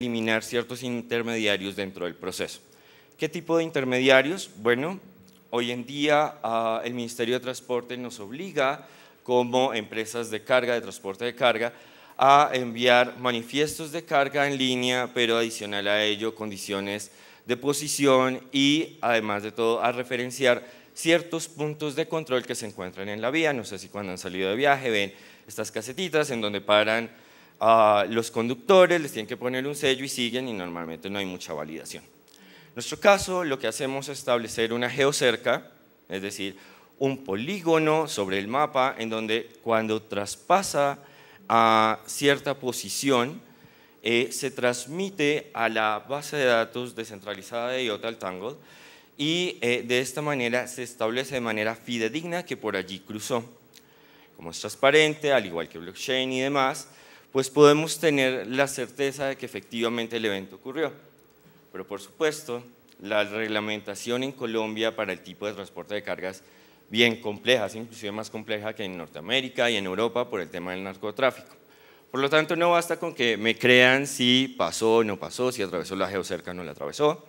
eliminar ciertos intermediarios dentro del proceso. ¿Qué tipo de intermediarios? Bueno, hoy en día ah, el Ministerio de Transporte nos obliga como empresas de carga, de transporte de carga, a enviar manifiestos de carga en línea, pero adicional a ello condiciones de posición y además de todo a referenciar ciertos puntos de control que se encuentran en la vía. No sé si cuando han salido de viaje ven estas casetitas en donde paran los conductores les tienen que poner un sello y siguen y normalmente no hay mucha validación. En nuestro caso, lo que hacemos es establecer una geocerca, es decir, un polígono sobre el mapa en donde cuando traspasa a cierta posición, eh, se transmite a la base de datos descentralizada de IOTA, el Tangle, y eh, de esta manera se establece de manera fidedigna que por allí cruzó. Como es transparente, al igual que blockchain y demás, pues podemos tener la certeza de que efectivamente el evento ocurrió. Pero por supuesto, la reglamentación en Colombia para el tipo de transporte de cargas bien compleja, es inclusive más compleja que en Norteamérica y en Europa por el tema del narcotráfico. Por lo tanto, no basta con que me crean si pasó o no pasó, si atravesó la geocerca o no la atravesó,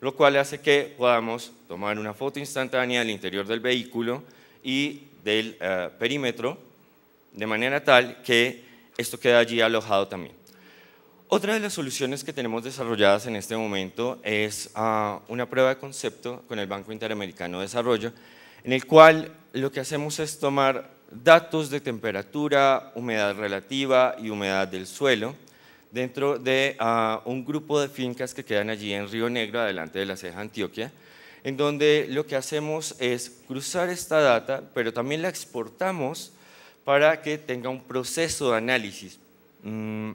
lo cual hace que podamos tomar una foto instantánea del interior del vehículo y del eh, perímetro, de manera tal que esto queda allí alojado también. Otra de las soluciones que tenemos desarrolladas en este momento es ah, una prueba de concepto con el Banco Interamericano de Desarrollo, en el cual lo que hacemos es tomar datos de temperatura, humedad relativa y humedad del suelo dentro de ah, un grupo de fincas que quedan allí en Río Negro, adelante de la ceja Antioquia, en donde lo que hacemos es cruzar esta data, pero también la exportamos para que tenga un proceso de análisis. Mm,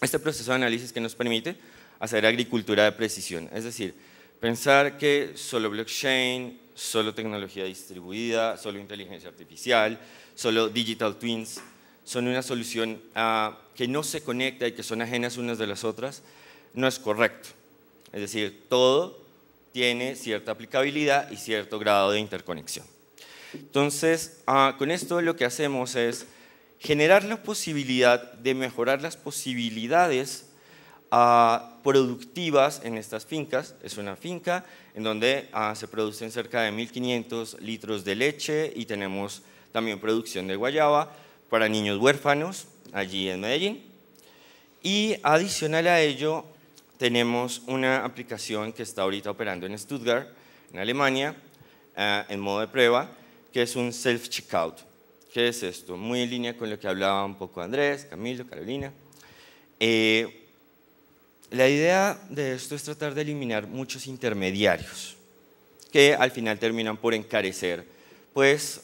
este proceso de análisis que nos permite hacer agricultura de precisión, es decir, pensar que solo blockchain, solo tecnología distribuida, solo inteligencia artificial, solo digital twins, son una solución ah, que no se conecta y que son ajenas unas de las otras, no es correcto. Es decir, todo tiene cierta aplicabilidad y cierto grado de interconexión. Entonces, ah, con esto lo que hacemos es generar la posibilidad de mejorar las posibilidades ah, productivas en estas fincas. Es una finca en donde ah, se producen cerca de 1.500 litros de leche y tenemos también producción de guayaba para niños huérfanos allí en Medellín. Y adicional a ello, tenemos una aplicación que está ahorita operando en Stuttgart, en Alemania, en modo de prueba, que es un self-checkout. ¿Qué es esto? Muy en línea con lo que hablaba un poco Andrés, Camilo, Carolina. Eh, la idea de esto es tratar de eliminar muchos intermediarios que al final terminan por encarecer pues,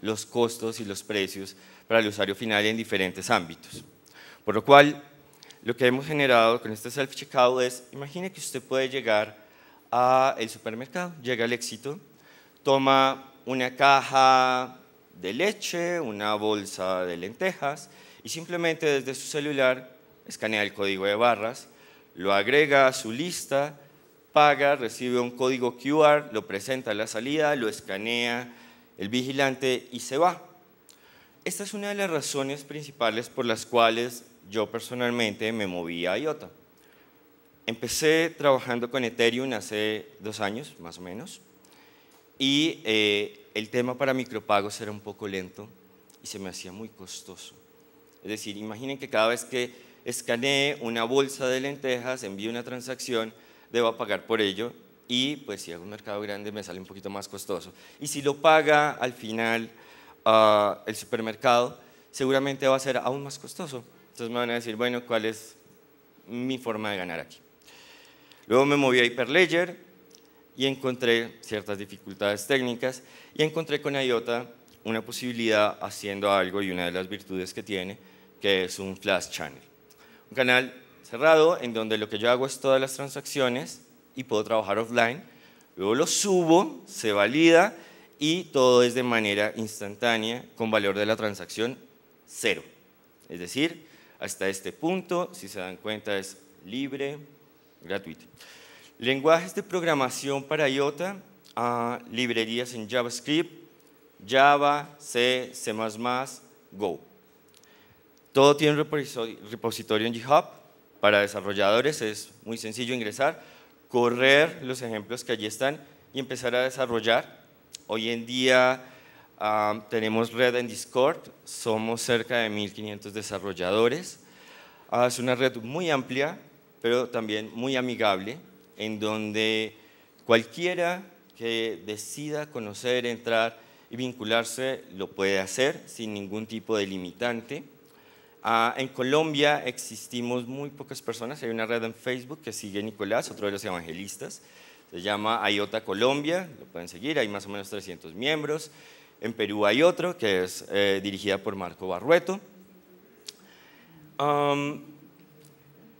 los costos y los precios para el usuario final en diferentes ámbitos. Por lo cual, lo que hemos generado con este self-checkout es, imagine que usted puede llegar al supermercado, llega al éxito, toma una caja de leche, una bolsa de lentejas y simplemente desde su celular escanea el código de barras, lo agrega a su lista, paga, recibe un código QR, lo presenta a la salida, lo escanea el vigilante y se va. Esta es una de las razones principales por las cuales yo personalmente me moví a IOTA. Empecé trabajando con Ethereum hace dos años, más o menos. Y eh, el tema para micropagos era un poco lento y se me hacía muy costoso. Es decir, imaginen que cada vez que escanee una bolsa de lentejas, envíe una transacción, debo pagar por ello y pues si hago un mercado grande me sale un poquito más costoso. Y si lo paga al final ah, el supermercado, seguramente va a ser aún más costoso. Entonces me van a decir, bueno, ¿cuál es mi forma de ganar aquí? Luego me moví a Hyperledger, y encontré ciertas dificultades técnicas y encontré con IOTA una posibilidad haciendo algo y una de las virtudes que tiene, que es un flash channel. Un canal cerrado en donde lo que yo hago es todas las transacciones y puedo trabajar offline, luego lo subo, se valida y todo es de manera instantánea con valor de la transacción cero. Es decir, hasta este punto, si se dan cuenta, es libre, gratuito. Lenguajes de programación para IOTA, ah, librerías en JavaScript, Java, C, C++, Go. Todo tiene un repositorio en GitHub. Para desarrolladores es muy sencillo ingresar, correr los ejemplos que allí están y empezar a desarrollar. Hoy en día ah, tenemos red en Discord, somos cerca de 1.500 desarrolladores. Ah, es una red muy amplia, pero también muy amigable en donde cualquiera que decida conocer, entrar y vincularse lo puede hacer sin ningún tipo de limitante. Ah, en Colombia existimos muy pocas personas, hay una red en Facebook que sigue Nicolás, otro de los evangelistas, se llama IOTA Colombia, lo pueden seguir, hay más o menos 300 miembros. En Perú hay otro que es eh, dirigida por Marco Barrueto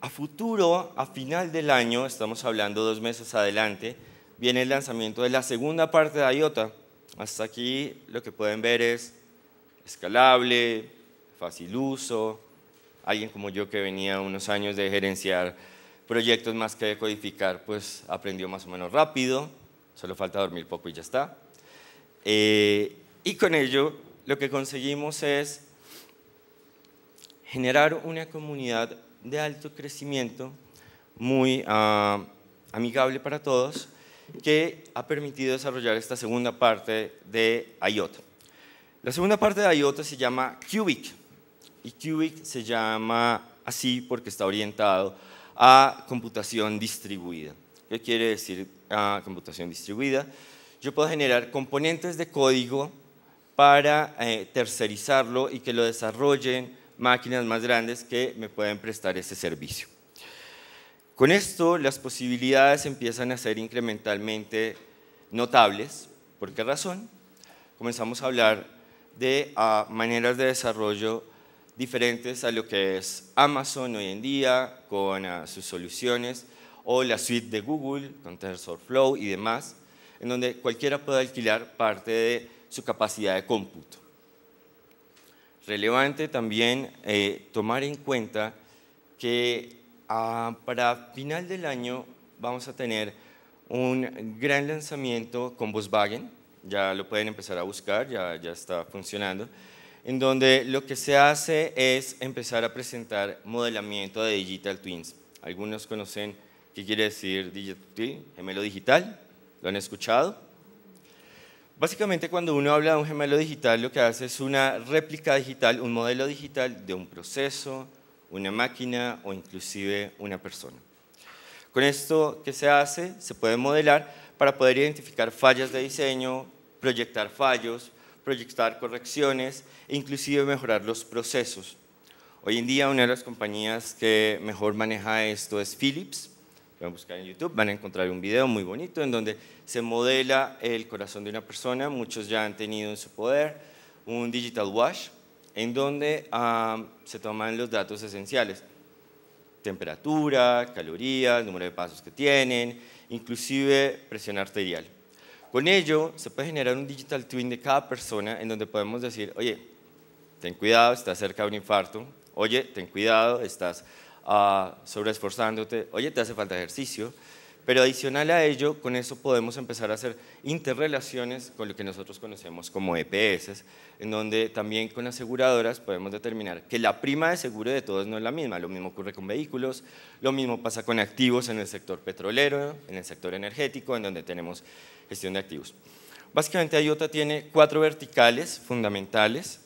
a futuro, a final del año, estamos hablando dos meses adelante, viene el lanzamiento de la segunda parte de IOTA. Hasta aquí lo que pueden ver es escalable, fácil uso, alguien como yo que venía unos años de gerenciar proyectos más que de codificar, pues aprendió más o menos rápido, solo falta dormir poco y ya está. Eh, y con ello lo que conseguimos es generar una comunidad de alto crecimiento, muy ah, amigable para todos, que ha permitido desarrollar esta segunda parte de IOTA. La segunda parte de IOTA se llama Cubic, y Cubic se llama así porque está orientado a computación distribuida. ¿Qué quiere decir a ah, computación distribuida? Yo puedo generar componentes de código para eh, tercerizarlo y que lo desarrollen máquinas más grandes que me pueden prestar ese servicio. Con esto las posibilidades empiezan a ser incrementalmente notables. ¿Por qué razón? Comenzamos a hablar de maneras de desarrollo diferentes a lo que es Amazon hoy en día con sus soluciones o la suite de Google con TensorFlow y demás, en donde cualquiera puede alquilar parte de su capacidad de cómputo. Relevante también eh, tomar en cuenta que ah, para final del año vamos a tener un gran lanzamiento con Volkswagen, ya lo pueden empezar a buscar, ya, ya está funcionando, en donde lo que se hace es empezar a presentar modelamiento de Digital Twins. Algunos conocen qué quiere decir Digital Twin, gemelo digital, lo han escuchado, Básicamente cuando uno habla de un gemelo digital, lo que hace es una réplica digital, un modelo digital de un proceso, una máquina o inclusive una persona. Con esto que se hace, se puede modelar para poder identificar fallas de diseño, proyectar fallos, proyectar correcciones e inclusive mejorar los procesos. Hoy en día una de las compañías que mejor maneja esto es Philips, a buscar en YouTube, van a encontrar un video muy bonito en donde se modela el corazón de una persona, muchos ya han tenido en su poder un digital wash, en donde ah, se toman los datos esenciales, temperatura, calorías, número de pasos que tienen, inclusive presión arterial. Con ello se puede generar un digital twin de cada persona en donde podemos decir, oye, ten cuidado, estás cerca de un infarto, oye, ten cuidado, estás sobre esforzándote. Oye, te hace falta ejercicio. Pero adicional a ello, con eso podemos empezar a hacer interrelaciones con lo que nosotros conocemos como EPS, en donde también con aseguradoras podemos determinar que la prima de seguro de todos no es la misma. Lo mismo ocurre con vehículos, lo mismo pasa con activos en el sector petrolero, en el sector energético, en donde tenemos gestión de activos. Básicamente, IOTA tiene cuatro verticales fundamentales.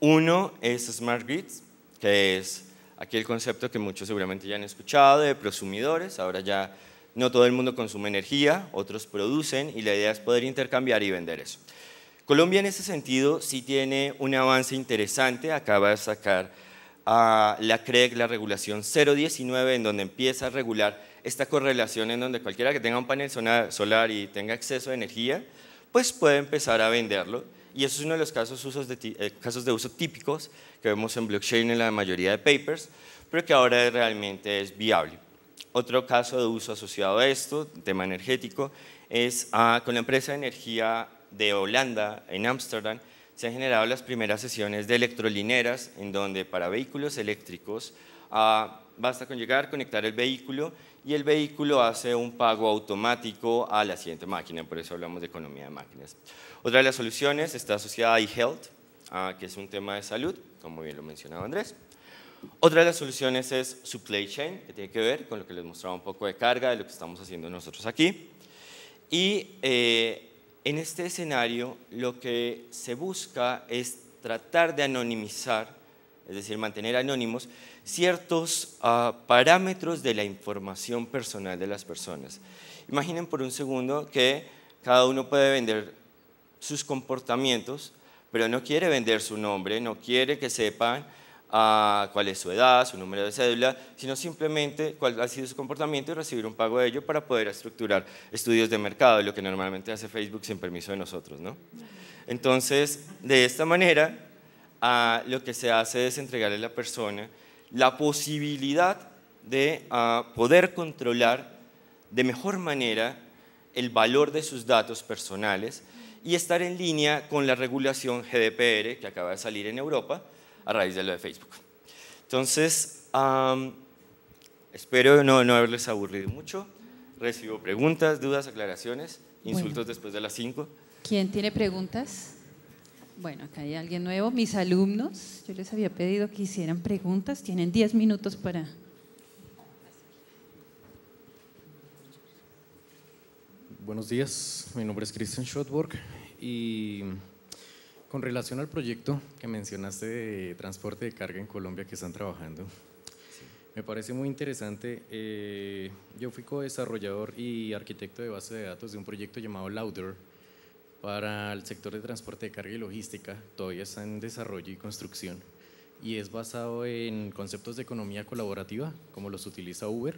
Uno es Smart Grids, que es Aquí el concepto que muchos seguramente ya han escuchado de prosumidores, ahora ya no todo el mundo consume energía, otros producen y la idea es poder intercambiar y vender eso. Colombia en ese sentido sí tiene un avance interesante, acaba de sacar a la CREC, e la regulación 019, en donde empieza a regular esta correlación en donde cualquiera que tenga un panel solar y tenga exceso de energía, pues puede empezar a venderlo y eso es uno de los eh, casos, de, uso típicos que vemos en blockchain en la mayoría de papers, pero que ahora realmente es viable. Otro caso de uso asociado a esto, tema energético, es ah, con la empresa de energía de Holanda, en Ámsterdam, se han generado las primeras sesiones de electrolineras, en donde para vehículos eléctricos ah, basta con llegar, conectar el vehículo y el vehículo hace un pago automático a la siguiente máquina, por eso hablamos de economía de máquinas. Otra de las soluciones está asociada a eHealth, ah, que es un tema de salud, como bien lo mencionaba Andrés. Otra de las soluciones es supply chain, que tiene que ver con lo que les mostraba un poco de carga, de lo que estamos haciendo nosotros aquí. Y eh, en este escenario lo que se busca es tratar de anonimizar es decir, mantener anónimos, ciertos ah, parámetros de la información personal de las personas. Imaginen por un segundo que cada uno puede vender sus comportamientos, pero no quiere vender su nombre, no quiere que sepan ah, cuál es su edad, su número de cédula, sino simplemente cuál ha sido su comportamiento y recibir un pago de ello para poder estructurar estudios de mercado, lo que normalmente hace Facebook sin permiso de nosotros. Entonces, de esta manera, lo que se hace es entregarle a la persona la posibilidad de ah, poder controlar de mejor manera el valor de sus datos personales y estar en línea con la regulación GDPR que acaba de salir en Europa a raíz de lo de Facebook. Entonces, espero no, haberles aburrido mucho. Recibo preguntas, dudas, aclaraciones, insultos después de las 5. ¿Quién tiene preguntas? Bueno, acá hay alguien nuevo. Mis alumnos, yo les había pedido que hicieran preguntas. Tienen 10 minutos para... Buenos días, mi nombre es Christian Schottborg y con relación al proyecto que mencionaste de transporte de carga en Colombia que están trabajando, me parece muy interesante. Eh, yo fui co-desarrollador y arquitecto de base de datos de un proyecto llamado Lauder, para el sector de transporte de carga y logística, todavía está en desarrollo y construcción, y es basado en conceptos de economía colaborativa, como los utiliza Uber,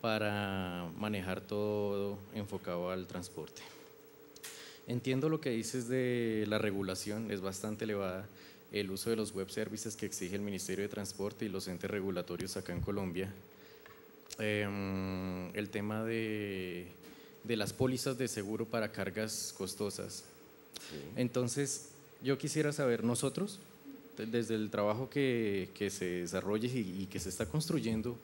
para manejar todo enfocado al transporte. Entiendo lo que dices de la regulación, es bastante elevada el uso de los web services que exige el Ministerio de Transporte y los entes regulatorios acá en Colombia. Em, el tema de de las pólizas de seguro para cargas costosas. Entonces, yo quisiera saber, nosotros, desde el trabajo que, se desarrolla y, que se está construyendo,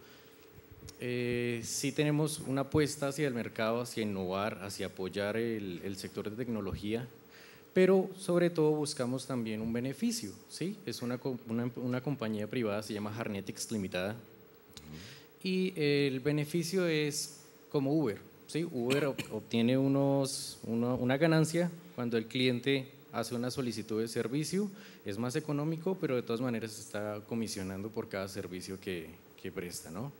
eh, sí tenemos una apuesta hacia el mercado, hacia innovar, hacia apoyar el, sector de tecnología, pero sobre todo buscamos también un beneficio. ¿sí? Es una, compañía privada, se llama Harnetics Limitada, y el beneficio es como Uber ¿sí? Uber obtiene unos, una ganancia cuando el cliente hace una solicitud de servicio, es más económico, pero de todas maneras está comisionando por cada servicio que, presta, ¿no?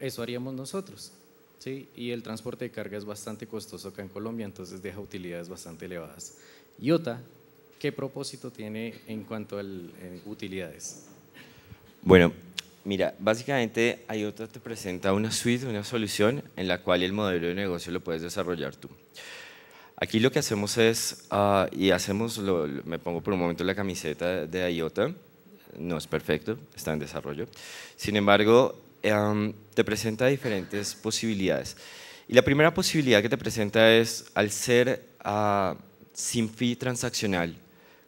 Eso haríamos nosotros, ¿sí? Y el transporte de carga es bastante costoso acá en Colombia, entonces deja utilidades bastante elevadas. IOTA, ¿qué propósito tiene en cuanto a eh, utilidades? Bueno, Mira, básicamente IOTA te presenta una suite, una solución en la cual el modelo de negocio lo puedes desarrollar tú. Aquí lo que hacemos es, ah, y hacemos, me pongo por un momento la camiseta de IOTA, no es perfecto, está en desarrollo. Sin embargo, em, te presenta diferentes posibilidades. Y la primera posibilidad que te presenta es, al ser ah, sin fee transaccional,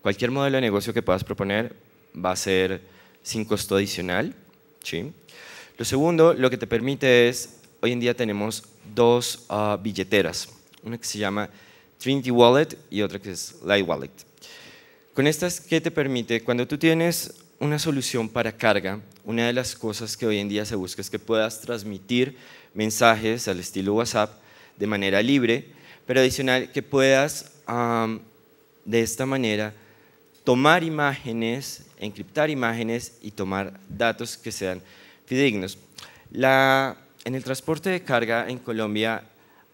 cualquier modelo de negocio que puedas proponer va a ser sin costo adicional lo segundo, lo que te permite es, hoy en día tenemos dos ah, billeteras, una que se llama Trinity Wallet y otra que es Light Wallet. Con estas, ¿qué te permite? Cuando tú tienes una solución para carga, una de las cosas que hoy en día se busca es que puedas transmitir mensajes al estilo WhatsApp de manera libre, pero adicional que puedas de esta manera tomar imágenes encriptar imágenes y tomar datos que sean fidedignos. La, en el transporte de carga en Colombia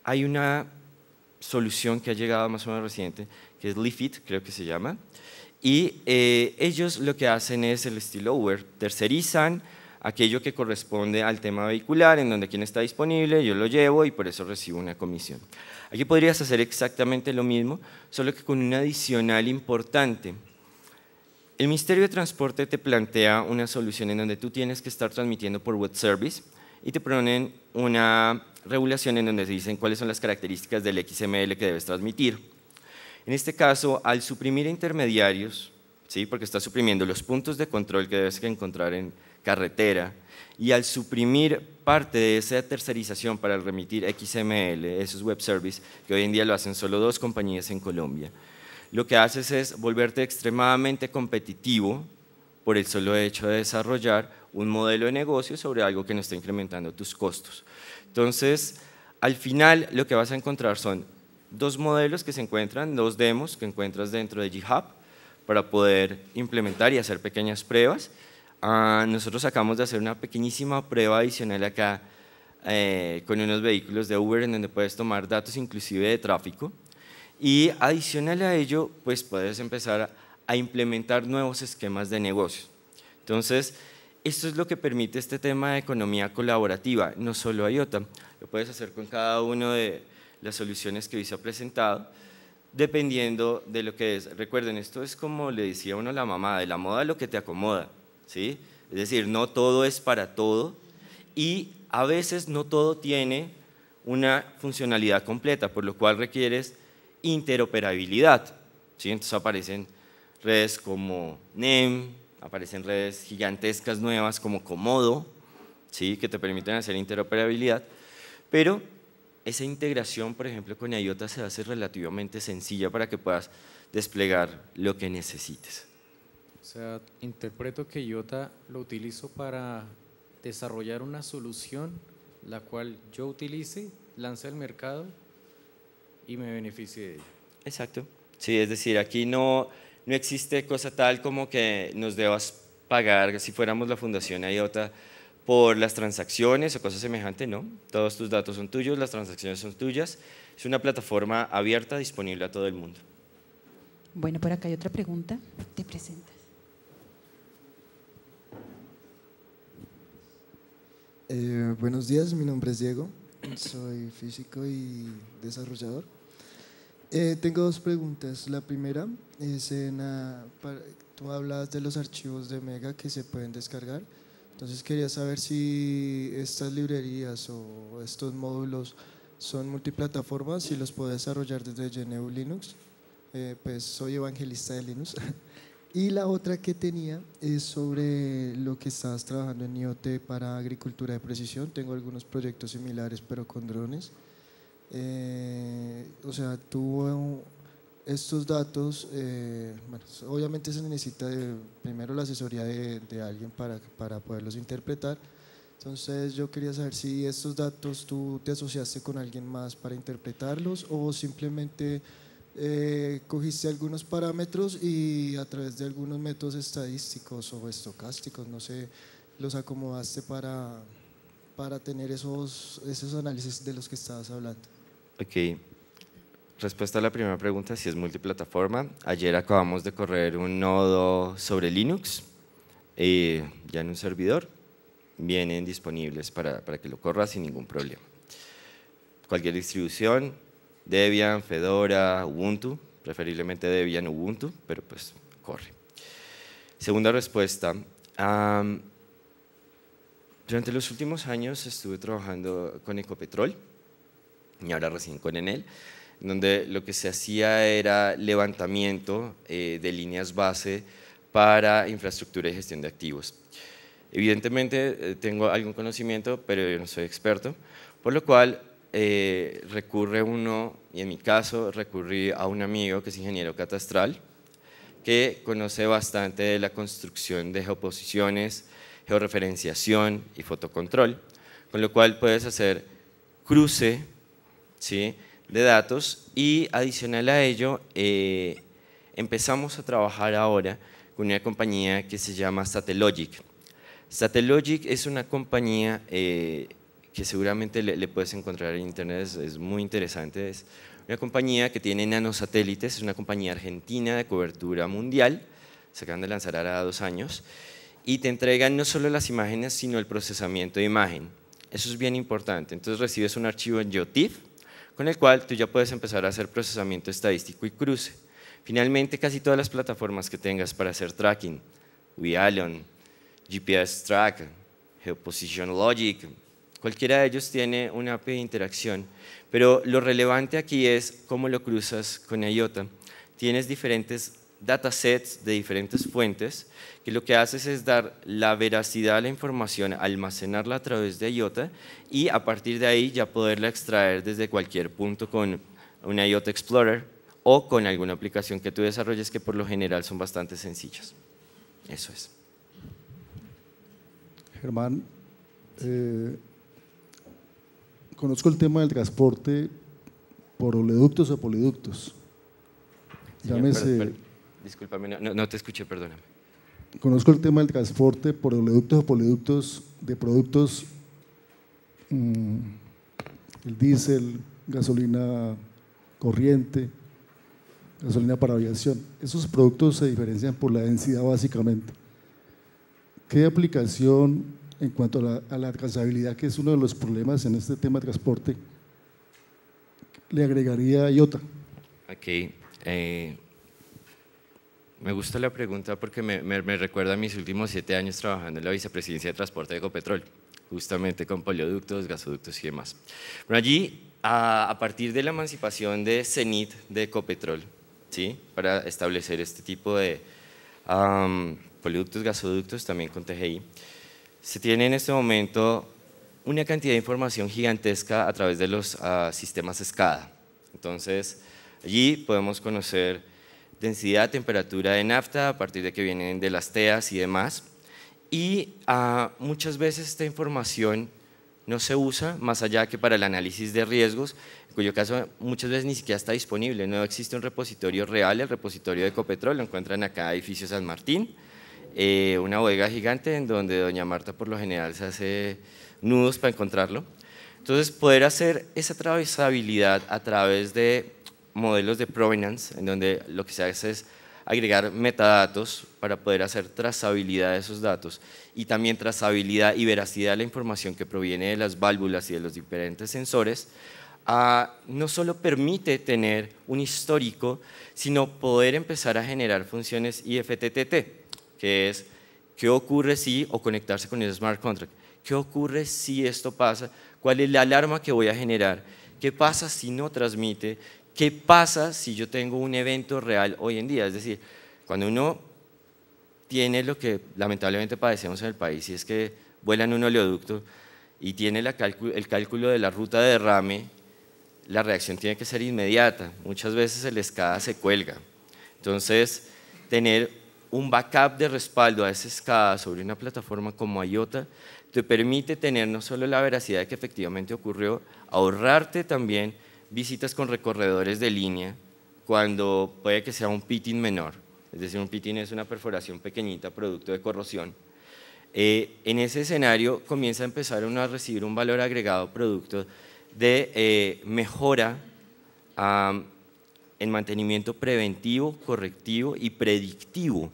hay una solución que ha llegado más o menos reciente, que es Leafit, creo que se llama, y eh, ellos lo que hacen es el estilo Uber, tercerizan aquello que corresponde al tema vehicular, en donde quien está disponible, yo lo llevo y por eso recibo una comisión. Aquí podrías hacer exactamente lo mismo, solo que con un adicional importante, el Ministerio de Transporte te plantea una solución en donde tú tienes que estar transmitiendo por web service y te ponen una regulación en donde te dicen cuáles son las características del XML que debes transmitir. En este caso, al suprimir intermediarios, ¿sí? porque estás suprimiendo los puntos de control que debes encontrar en carretera, y al suprimir parte de esa tercerización para remitir XML, esos web service, que hoy en día lo hacen solo dos compañías en Colombia, lo que haces es volverte extremadamente competitivo por el solo hecho de desarrollar un modelo de negocio sobre algo que no está incrementando tus costos. Entonces, al final lo que vas a encontrar son dos modelos que se encuentran, dos demos que encuentras dentro de GitHub para poder implementar y hacer pequeñas pruebas. Ah, nosotros acabamos de hacer una pequeñísima prueba adicional acá eh, con unos vehículos de Uber en donde puedes tomar datos inclusive de tráfico y adicional a ello, pues puedes empezar a implementar nuevos esquemas de negocio. Entonces, esto es lo que permite este tema de economía colaborativa, no solo IOTA, lo puedes hacer con cada una de las soluciones que hoy se ha presentado, dependiendo de lo que es. Recuerden, esto es como le decía uno a la mamá, de la moda lo que te acomoda, ¿sí? Es decir, no todo es para todo y a veces no todo tiene una funcionalidad completa, por lo cual requieres interoperabilidad. ¿sí? Entonces aparecen redes como NEM, aparecen redes gigantescas nuevas como Comodo, ¿sí? que te permiten hacer interoperabilidad, pero esa integración, por ejemplo, con IOTA se hace relativamente sencilla para que puedas desplegar lo que necesites. O sea, interpreto que IOTA lo utilizo para desarrollar una solución la cual yo utilice, lance al mercado y me beneficie de Exacto. Sí, es decir, aquí no, no existe cosa tal como que nos debas pagar, si fuéramos la Fundación IOTA, por las transacciones o cosas semejantes, no. Todos tus datos son tuyos, las transacciones son tuyas. Es una plataforma abierta, disponible a todo el mundo. Bueno, por acá hay otra pregunta. Te presentas. Eh, buenos días, mi nombre es Diego. Soy físico y desarrollador. Eh, tengo dos preguntas. La primera es en, ah, tú hablas de los archivos de Mega que se pueden descargar. Entonces quería saber si estas librerías o estos módulos son multiplataformas y los puedo desarrollar desde GNU Linux. Eh, pues soy evangelista de Linux. Y la otra que tenía es sobre lo que estás trabajando en IoT para agricultura de precisión. Tengo algunos proyectos similares, pero con drones. Eh, o sea, tú estos datos, eh, obviamente se necesita primero la asesoría de, de, alguien para, para poderlos interpretar. Entonces yo quería saber si estos datos tú te asociaste con alguien más para interpretarlos o simplemente eh, cogiste algunos parámetros y a través de algunos métodos estadísticos o estocásticos, no sé, los acomodaste para, para tener esos, esos análisis de los que estabas hablando. Ok. Respuesta a la primera pregunta, si es multiplataforma. Ayer acabamos de correr un nodo sobre Linux, eh, ya en un servidor. Vienen disponibles para, para que lo corras sin ningún problema. Cualquier distribución, Debian, Fedora, Ubuntu, preferiblemente Debian, Ubuntu, pero pues corre. Segunda respuesta. durante los últimos años estuve trabajando con Ecopetrol y ahora recién con Enel, donde lo que se hacía era levantamiento eh, de líneas base para infraestructura y gestión de activos. Evidentemente eh, tengo algún conocimiento, pero yo no soy experto, por lo cual eh, recurre uno, y en mi caso recurrí a un amigo que es ingeniero catastral, que conoce bastante de la construcción de geoposiciones, georreferenciación y fotocontrol, con lo cual puedes hacer cruce ¿sí? de datos y adicional a ello eh, empezamos a trabajar ahora con una compañía que se llama Satellogic. Satellogic es una compañía eh, que seguramente le, puedes encontrar en internet, es, muy interesante. Es una compañía que tiene nanosatélites, es una compañía argentina de cobertura mundial, se acaban de lanzar ahora dos años, y te entregan no solo las imágenes, sino el procesamiento de imagen. Eso es bien importante. Entonces recibes un archivo en GeoTIFF, con el cual tú ya puedes empezar a hacer procesamiento estadístico y cruce. Finalmente, casi todas las plataformas que tengas para hacer tracking, Wealon, GPS Track, Geoposition Logic, Cualquiera de ellos tiene una API de interacción, pero lo relevante aquí es cómo lo cruzas con IOTA. Tienes diferentes datasets de diferentes fuentes, que lo que haces es dar la veracidad a la información, almacenarla a través de IOTA y a partir de ahí ya poderla extraer desde cualquier punto con un IOTA Explorer o con alguna aplicación que tú desarrolles que por lo general son bastante sencillas. Eso es. Germán, eh, conozco el tema del transporte por oleoductos o poliductos. Llámese. Disculpame, no, te escuché, perdóname. Conozco el tema del transporte por oleoductos o poliductos de productos, mm, el diésel, gasolina corriente, gasolina para aviación. Esos productos se diferencian por la densidad básicamente. ¿Qué aplicación en cuanto a la, trazabilidad, que es uno de los problemas en este tema de transporte, le agregaría IOTA. Ok. Eh, me gusta la pregunta porque me, recuerda a mis últimos siete años trabajando en la vicepresidencia de transporte de Ecopetrol, justamente con polioductos, gasoductos y demás. Bueno, allí, a, partir de la emancipación de CENIT de Ecopetrol, ¿sí? para establecer este tipo de um, polioductos, gasoductos, también con TGI, se tiene en este momento una cantidad de información gigantesca a través de los ah, sistemas SCADA. Entonces, allí podemos conocer densidad, temperatura de nafta, a partir de que vienen de las TEAs y demás. Y ah, muchas veces esta información no se usa más allá que para el análisis de riesgos, en cuyo caso muchas veces ni siquiera está disponible, no existe un repositorio real, el repositorio de Ecopetrol, lo encuentran acá en Edificio San Martín, eh, una bodega gigante en donde doña Marta por lo general se hace nudos para encontrarlo. Entonces poder hacer esa trazabilidad a través de modelos de provenance, en donde lo que se hace es agregar metadatos para poder hacer trazabilidad de esos datos y también trazabilidad y veracidad de la información que proviene de las válvulas y de los diferentes sensores, no solo permite tener un histórico, sino poder empezar a generar funciones IFTTT, que es qué ocurre si, o conectarse con el smart contract, qué ocurre si esto pasa, cuál es la alarma que voy a generar, qué pasa si no transmite, qué pasa si yo tengo un evento real hoy en día. Es decir, cuando uno tiene lo que lamentablemente padecemos en el país, y es que vuelan un oleoducto y tiene el cálculo de la ruta de derrame, la reacción tiene que ser inmediata. Muchas veces el escada se cuelga. Entonces, tener un backup de respaldo a esa escala sobre una plataforma como IOTA te permite tener no solo la veracidad de que efectivamente ocurrió, ahorrarte también visitas con recorredores de línea cuando puede que sea un pitting menor, es decir, un pitting es una perforación pequeñita producto de corrosión. Eh, en ese escenario comienza a empezar uno a recibir un valor agregado producto de eh, mejora en mantenimiento preventivo, correctivo y predictivo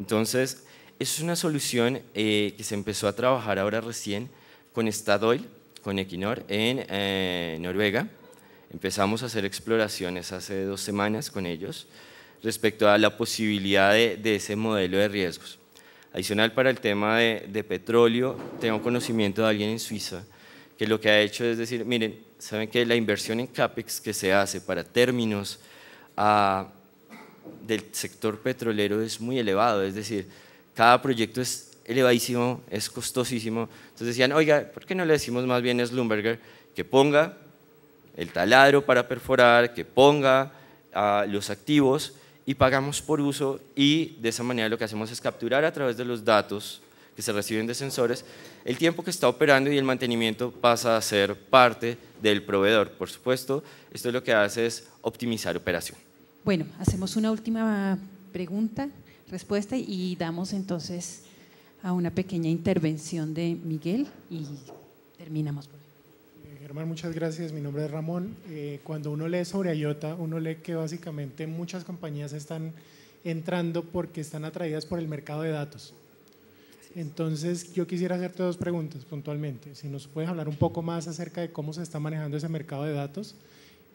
entonces, es una solución eh, que se empezó a trabajar ahora recién con Statoil, con Equinor, en eh, Noruega. Empezamos a hacer exploraciones hace dos semanas con ellos respecto a la posibilidad de, ese modelo de riesgos. Adicional para el tema de, petróleo, tengo conocimiento de alguien en Suiza que lo que ha hecho es decir, miren, saben que la inversión en CAPEX que se hace para términos a del sector petrolero es muy elevado, es decir, cada proyecto es elevadísimo, es costosísimo. Entonces decían, oiga, ¿por qué no le decimos más bien a Schlumberger que ponga el taladro para perforar, que ponga ah, los activos y pagamos por uso y de esa manera lo que hacemos es capturar a través de los datos que se reciben de sensores el tiempo que está operando y el mantenimiento pasa a ser parte del proveedor. Por supuesto, esto lo que hace es optimizar operación. Bueno, hacemos una última pregunta, respuesta y damos entonces a una pequeña intervención de Miguel y terminamos. Por eh, Germán, muchas gracias. Mi nombre es Ramón. Eh, cuando uno lee sobre IOTA, uno lee que básicamente muchas compañías están entrando porque están atraídas por el mercado de datos. Entonces, yo quisiera hacerte dos preguntas puntualmente. Si nos puedes hablar un poco más acerca de cómo se está manejando ese mercado de datos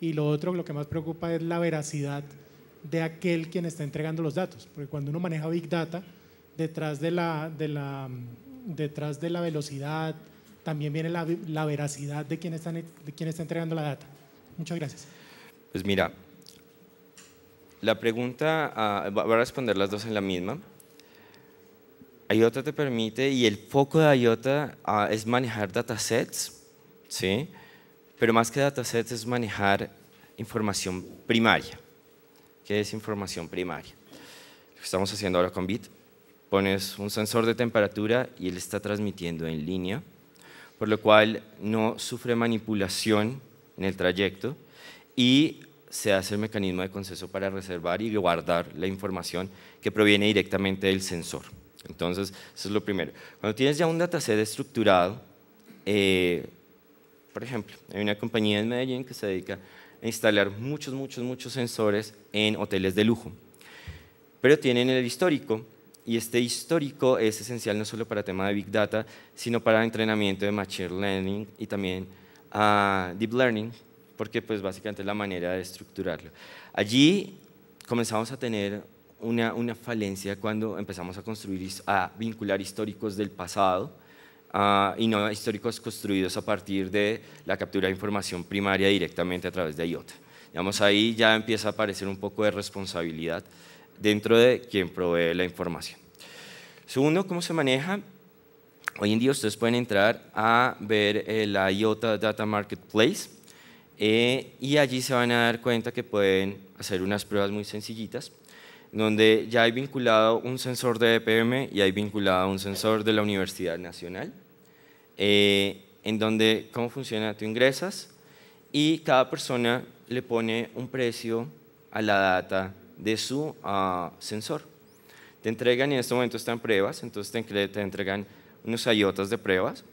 y lo otro, lo que más preocupa es la veracidad de aquel quien está entregando los datos, porque cuando uno maneja Big Data, detrás de la, detrás de la velocidad también viene la, la veracidad de quien, está, de está entregando la data. Muchas gracias. Pues mira, la pregunta ah, voy va a responder las dos en la misma. IOTA te permite y el foco de IOTA ah, es manejar datasets, ¿sí? Pero más que datasets es manejar información primaria. ¿Qué es información primaria? Lo que estamos haciendo ahora con Bit. Pones un sensor de temperatura y él está transmitiendo en línea, por lo cual no sufre manipulación en el trayecto y se hace el mecanismo de conceso para reservar y guardar la información que proviene directamente del sensor. Entonces, eso es lo primero. Cuando tienes ya un dataset estructurado, eh, por ejemplo, hay una compañía en Medellín que se dedica a instalar muchos, muchos, muchos sensores en hoteles de lujo. Pero tienen el histórico y este histórico es esencial no solo para tema de Big Data, sino para entrenamiento de Machine Learning y también ah, Deep Learning, porque pues básicamente es la manera de estructurarlo. Allí comenzamos a tener una, una falencia cuando empezamos a construir, a vincular históricos del pasado y no históricos construidos a partir de la captura de información primaria directamente a través de IOTA. Digamos, ahí ya empieza a aparecer un poco de responsabilidad dentro de quien provee la información. Segundo, ¿cómo se maneja? Hoy en día ustedes pueden entrar a ver eh, la IOTA Data Marketplace eh, y allí se van a dar cuenta que pueden hacer unas pruebas muy sencillitas donde ya hay vinculado un sensor de EPM y hay vinculado un sensor de la Universidad Nacional. Eh, en donde, ¿cómo funciona? Tú ingresas y cada persona le pone un precio a la data de su ah, sensor. Te entregan, y en este momento están pruebas, entonces te, entregan unos ayotas de pruebas.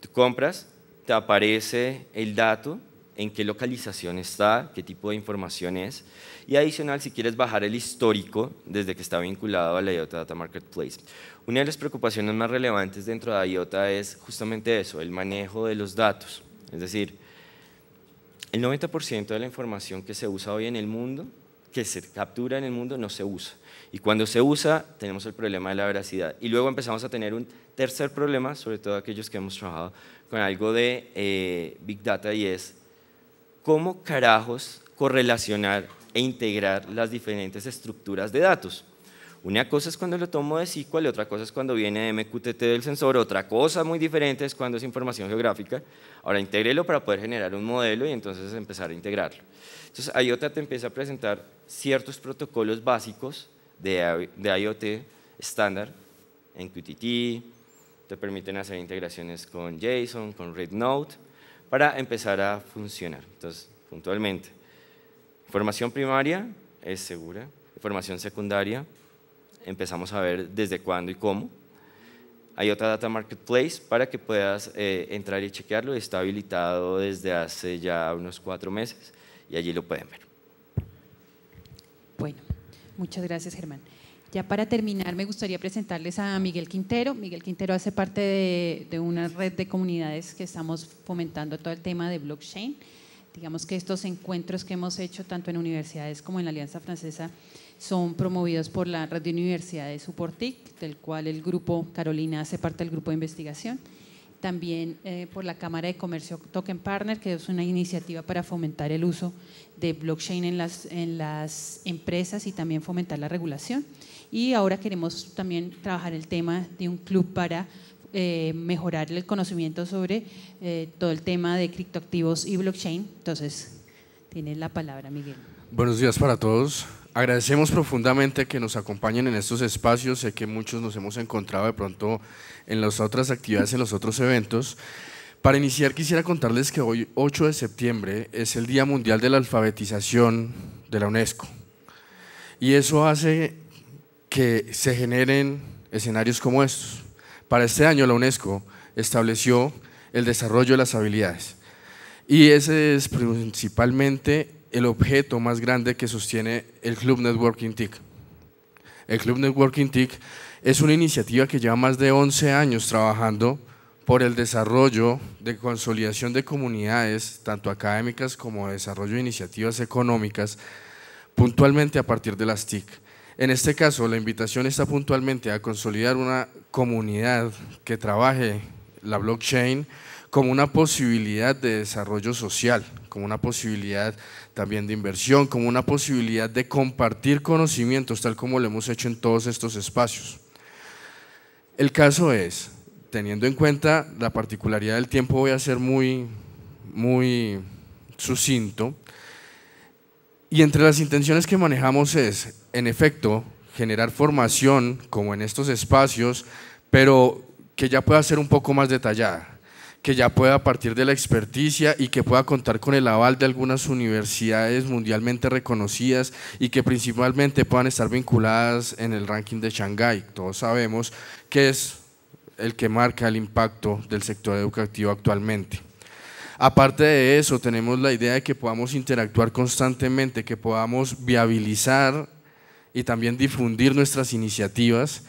Tú compras, te aparece el dato en qué localización está, qué tipo de información es. Y adicional, si quieres bajar el histórico desde que está vinculado a la IOTA Data Marketplace. Una de las preocupaciones más relevantes dentro de IOTA es justamente eso, el manejo de los datos. Es decir, el 90% de la información que se usa hoy en el mundo, que se captura en el mundo, no se usa. Y cuando se usa, tenemos el problema de la veracidad. Y luego empezamos a tener un tercer problema, sobre todo aquellos que hemos trabajado con algo de eh, Big Data, y es cómo carajos correlacionar e integrar las diferentes estructuras de datos. Una cosa es cuando lo tomo de SQL, otra cosa es cuando viene de MQTT del sensor, otra cosa muy diferente es cuando es información geográfica. Ahora intégrelo para poder generar un modelo y entonces empezar a integrarlo. Entonces IOTA te empieza a presentar ciertos protocolos básicos de, de IoT estándar, en QTT, te permiten hacer integraciones con JSON, con Node para empezar a funcionar. Entonces, puntualmente, formación primaria es segura, formación secundaria empezamos a ver desde cuándo y cómo. Hay otra data marketplace para que puedas eh, entrar y chequearlo. Está habilitado desde hace ya unos cuatro meses y allí lo pueden ver. Bueno, muchas gracias Germán. Ya para terminar, me gustaría presentarles a Miguel Quintero. Miguel Quintero hace parte de, una red de comunidades que estamos fomentando todo el tema de blockchain. Digamos que estos encuentros que hemos hecho tanto en universidades como en la Alianza Francesa son promovidos por la red de universidades SupportIC, del cual el grupo Carolina hace parte del grupo de investigación también eh, por la Cámara de Comercio Token Partner, que es una iniciativa para fomentar el uso de blockchain en las empresas y también fomentar la regulación y ahora queremos también trabajar el tema de un club para eh, mejorar el conocimiento sobre eh, todo el tema de criptoactivos y blockchain. Entonces, tiene la palabra Miguel. Buenos días para todos. Agradecemos profundamente que nos acompañen en estos espacios. Sé que muchos nos hemos encontrado de pronto en las otras actividades, en los otros eventos. Para iniciar quisiera contarles que hoy, 8 de septiembre, es el Día Mundial de la Alfabetización de la UNESCO. Y eso hace que se generen escenarios como estos. Para este año la UNESCO estableció el desarrollo de las habilidades y ese es principalmente el objeto más grande que sostiene el Club Networking TIC. El Club Networking TIC es una iniciativa que lleva más de 11 años trabajando por el desarrollo de consolidación de comunidades, tanto académicas como desarrollo de iniciativas económicas, puntualmente a partir de las TIC. En este caso, la invitación está puntualmente a consolidar una comunidad que trabaje la blockchain como una posibilidad de desarrollo social, como una posibilidad también de inversión, como una posibilidad de compartir conocimientos, tal como lo hemos hecho en todos estos espacios. El caso es, teniendo en cuenta la particularidad del tiempo, voy a ser muy, muy sucinto, y entre las intenciones que manejamos es en efecto, generar formación como en estos espacios, pero que ya pueda ser un poco más detallada que ya pueda partir de la experticia y que pueda contar con el aval de algunas universidades mundialmente reconocidas y que principalmente puedan estar vinculadas en el ranking de Shanghái. Todos sabemos que es el que marca el impacto del sector educativo actualmente. Aparte de eso, tenemos la idea de que podamos interactuar constantemente, que podamos viabilizar y también difundir nuestras iniciativas